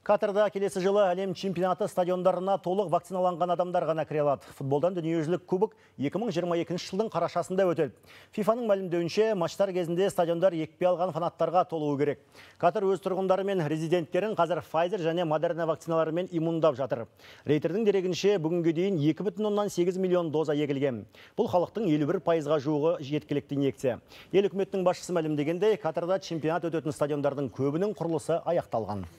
Катарда келесі жылы әлем чемпионаты стадиондарына толық вакциналанған адамдар ғана кіре алады. Футболдан дүниежүзілік кубок 2022 жылдың қарашасында өтеді. ФИФАның мәлімдеуінше матчтар кезінде стадиондар екпе алған фанаттарға толуы керек. Катар өз тұрғындары мен резиденттерін қазір Pfizer және Moderna вакциналарымен иммундап жатыр. Рейтердің дерегінше бүгінге дейін 2,8 миллион доза егілген. Бұл халықтың 51%-ға жуығы жеткілікті инъекция. Ел үкіметінің басшысы мәлімдегендей, Катарда чемпионат өтетін стадиондардың көбінің құрылысы аяқталған.